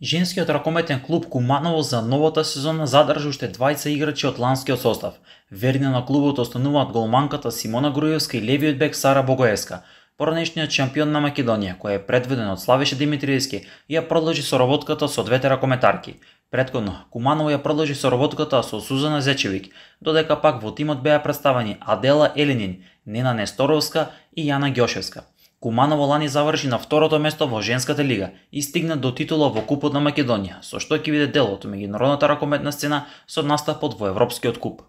Женскиот ракометен клуб Куманово за новата сезона задржа уште двајца играчи од ланскиот состав. Верни на клубот остануваат голманката Симона Груевска и левиот бек Сара Богоевска. Поранешниот шампион на Македонија, кој е предведен од Славеше Димитриевски, ја продолжи со работката со двете ракометарки. Предходно, Куманово ја продолжи со работката со Сузана Зечевик, додека пак во тимот беа представени Адела Елинин, Нена Несторовска и Јана Гьошевска. Куманово лани заврши на второто место во женската лига и стигна до титула во Купот на Македонија, со што ќе биде дел од меѓународната ракометна сцена со настапот во Европскиот куп.